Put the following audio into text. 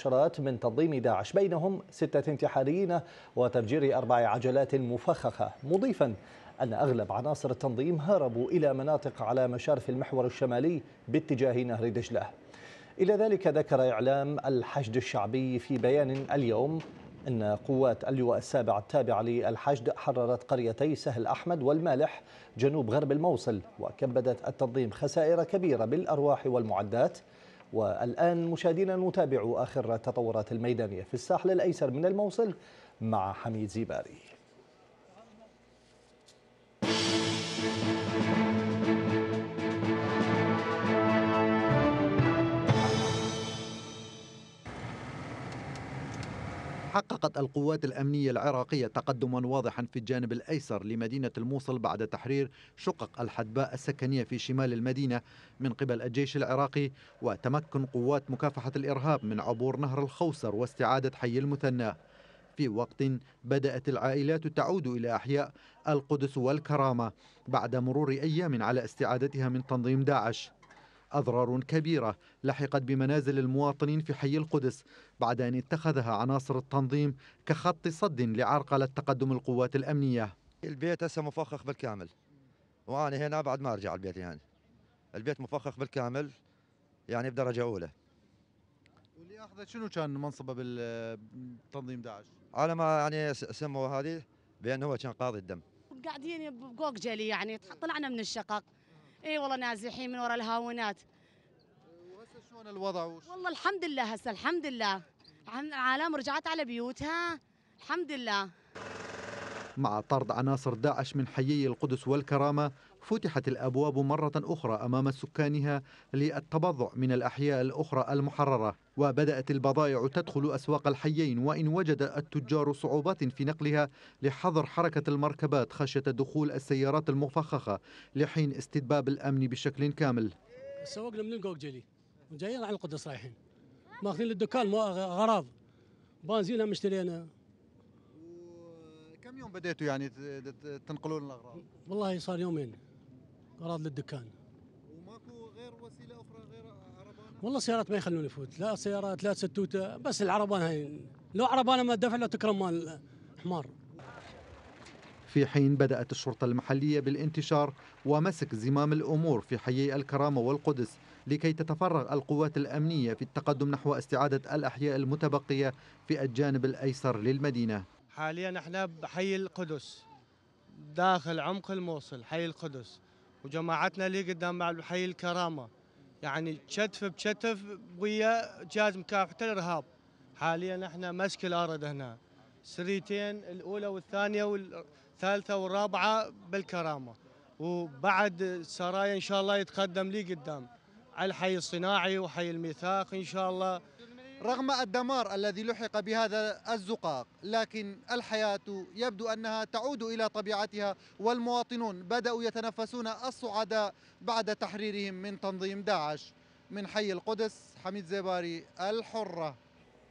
عشرات من تنظيم داعش بينهم ستة انتحاريين وتفجير أربع عجلات مفخخة مضيفا أن أغلب عناصر التنظيم هربوا إلى مناطق على مشارف المحور الشمالي باتجاه نهر دجلة إلى ذلك ذكر إعلام الحشد الشعبي في بيان اليوم أن قوات اللواء السابع التابع للحشد حررت قريتي سهل أحمد والمالح جنوب غرب الموصل وكبدت التنظيم خسائر كبيرة بالأرواح والمعدات والآن مشاهدينا نتابع آخر التطورات الميدانية في الساحل الأيسر من الموصل مع حميد زيباري حققت القوات الأمنية العراقية تقدما واضحا في الجانب الأيسر لمدينة الموصل بعد تحرير شقق الحدباء السكنية في شمال المدينة من قبل الجيش العراقي وتمكن قوات مكافحة الإرهاب من عبور نهر الخوصر واستعادة حي المثنى في وقت بدأت العائلات تعود إلى أحياء القدس والكرامة بعد مرور أيام على استعادتها من تنظيم داعش أضرار كبيرة لحقت بمنازل المواطنين في حي القدس بعد أن اتخذها عناصر التنظيم كخط صد لعرقلة تقدم القوات الأمنية البيت هسه مفخخ بالكامل وأنا هنا بعد ما أرجع البيت هنا يعني. البيت مفخخ بالكامل يعني بدرجة أولى واللي أخذت شنو كان منصبه بالتنظيم داعش؟ على ما يعني سموا هذه بأنه هو كان قاضي الدم قاعدين بقوق جلي يعني طلعنا من الشقق اي والله نازحين من وراء الهاونات وهسه شلون الوضع والله الحمد لله هسه الحمد لله عالم رجعت على بيوتها الحمد لله مع طرد عناصر داعش من حيي القدس والكرامة فتحت الأبواب مرة أخرى أمام سكانها للتبضع من الأحياء الأخرى المحررة وبدأت البضائع تدخل أسواق الحيين وإن وجد التجار صعوبات في نقلها لحظر حركة المركبات خشية دخول السيارات المفخخة لحين استتباب الأمن بشكل كامل سوقنا من جلي وجايين على القدس رايحين ماخذين للدكان اغراض بنزينها مشترينا كم يوم بديتوا يعني تنقلون الاغراض؟ والله صار يومين اغراض للدكان وماكو غير وسيله اخرى غير عربانه؟ والله السيارات ما يخلون يفوت لا سيارات لا ستوته بس العربانه هاي لو عربانه ما دفع لا تكرم مال حمار في حين بدأت الشرطة المحلية بالانتشار ومسك زمام الأمور في حيي الكرامة والقدس لكي تتفرغ القوات الأمنية في التقدم نحو استعادة الأحياء المتبقية في الجانب الأيسر للمدينة حاليا احنا بحي القدس داخل عمق الموصل حي القدس وجماعتنا اللي قدام مع حي الكرامه يعني كتف بكتف ويا جهاز مكافحه الارهاب حاليا احنا مسك الارض هنا سريتين الاولى والثانيه والثالثه والرابعه بالكرامه وبعد سرايا ان شاء الله يتقدم لي قدام على الحي الصناعي وحي الميثاق ان شاء الله رغم الدمار الذي لحق بهذا الزقاق لكن الحياة يبدو أنها تعود إلى طبيعتها والمواطنون بدأوا يتنفسون الصعداء بعد تحريرهم من تنظيم داعش من حي القدس حميد زيباري الحرة